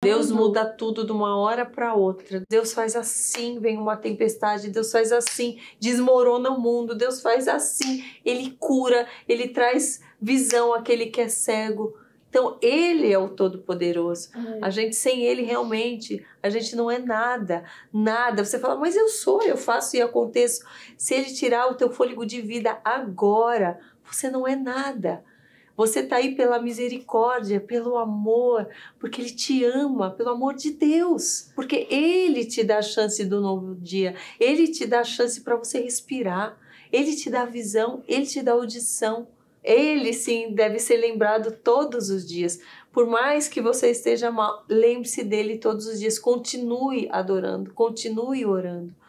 Deus uhum. muda tudo de uma hora para outra. Deus faz assim, vem uma tempestade, Deus faz assim, desmorona o mundo, Deus faz assim, ele cura, ele traz visão àquele que é cego. Então, Ele é o Todo-Poderoso. Uhum. A gente, sem Ele, realmente, a gente não é nada. Nada. Você fala, mas eu sou, eu faço e aconteço. Se Ele tirar o teu fôlego de vida agora, você não é nada. Você está aí pela misericórdia, pelo amor, porque Ele te ama, pelo amor de Deus. Porque Ele te dá a chance do novo dia, Ele te dá a chance para você respirar, Ele te dá a visão, Ele te dá a audição. Ele sim deve ser lembrado todos os dias. Por mais que você esteja mal, lembre-se dele todos os dias. Continue adorando, continue orando.